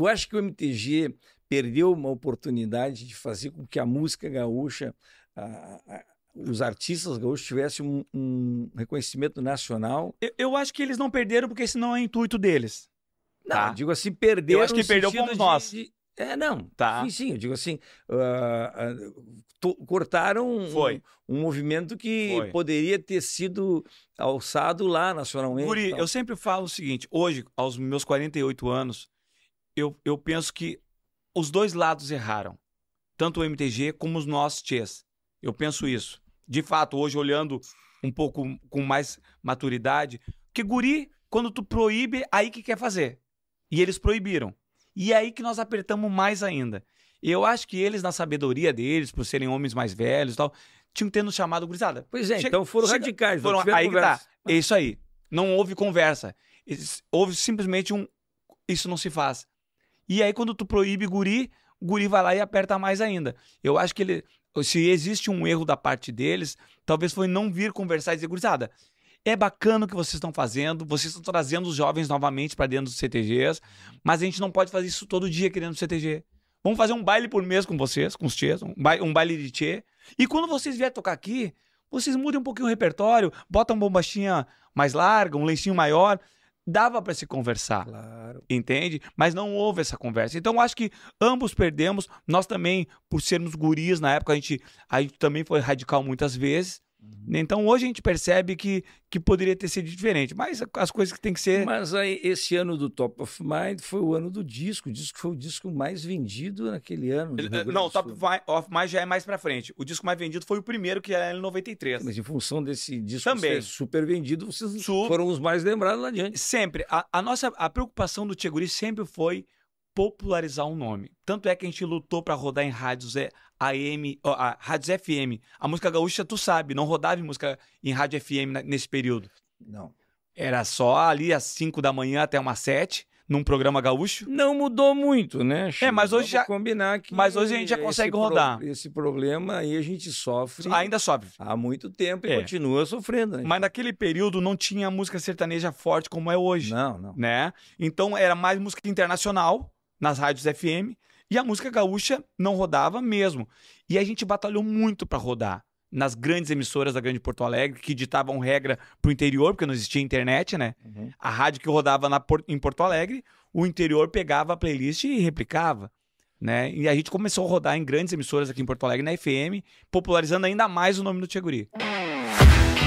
Tu acha que o MTG perdeu uma oportunidade de fazer com que a música gaúcha, a, a, os artistas gaúchos tivessem um, um reconhecimento nacional? Eu, eu, acho que eles não perderam porque esse não é intuito deles. Tá, não, tá. digo assim, perderam. Eu acho que perdeu como nós. De, é, não. Tá. Sim, sim, eu digo assim, uh, to, cortaram um, um, movimento que Foi. poderia ter sido alçado lá nacionalmente. Guri, eu sempre falo o seguinte, hoje, aos meus 48 anos, eu, eu penso que os dois lados erraram. Tanto o MTG como os nossos Tchês. Eu penso isso. De fato, hoje olhando um pouco com mais maturidade, que guri, quando tu proíbe, aí que quer fazer. E eles proibiram. E é aí que nós apertamos mais ainda. Eu acho que eles, na sabedoria deles, por serem homens mais velhos e tal, tinham tendo chamado gurizada. Pois é, então foram chega, radicais. Foram, aí que tá. É isso aí. Não houve conversa. Houve simplesmente um. Isso não se faz. E aí, quando tu proíbe guri, o guri vai lá e aperta mais ainda. Eu acho que ele. Se existe um erro da parte deles, talvez foi não vir conversar e dizer, gurizada, é bacana o que vocês estão fazendo, vocês estão trazendo os jovens novamente para dentro dos CTGs, mas a gente não pode fazer isso todo dia querendo CTG. Vamos fazer um baile por mês com vocês, com os tchês, um, ba um baile de tchê. E quando vocês vierem tocar aqui, vocês mudem um pouquinho o repertório, botam uma bombachinha mais larga, um lencinho maior, dava para se conversar. Claro. Entende? Mas não houve essa conversa. Então acho que ambos perdemos. Nós também, por sermos guris na época, a gente, a gente também foi radical muitas vezes. Uhum. Então hoje a gente percebe que, que poderia ter sido diferente, mas as coisas que tem que ser. Mas aí, esse ano do Top of Mind foi o ano do disco. O disco foi o disco mais vendido naquele ano. Ele, não, o Top of Mind já é mais pra frente. O disco mais vendido foi o primeiro, que era é em 93. Mas em função desse disco Também. ser super vendido, vocês Su... foram os mais lembrados lá adiante. Sempre. A, a nossa a preocupação do Tcheguri sempre foi popularizar um nome. Tanto é que a gente lutou para rodar em rádios é, AM, ó, a, rádios FM. A música gaúcha, tu sabe, não rodava em música em rádio FM nesse período. Não. Era só ali às 5 da manhã até umas 7 num programa gaúcho? Não mudou muito, né? É, Chico? É, mas hoje já combinar que Mas hoje a gente já consegue esse rodar. Pro... Esse problema aí a gente sofre. Ainda sofre. Há muito tempo é. e continua sofrendo. Né? Mas naquele período não tinha música sertaneja forte como é hoje. Não, não. Né? Então era mais música internacional nas rádios FM, e a música gaúcha não rodava mesmo. E a gente batalhou muito para rodar nas grandes emissoras da Grande Porto Alegre, que ditavam regra pro interior, porque não existia internet, né? Uhum. A rádio que rodava na, em Porto Alegre, o interior pegava a playlist e replicava. Né? E a gente começou a rodar em grandes emissoras aqui em Porto Alegre, na FM, popularizando ainda mais o nome do Tcheguri. Música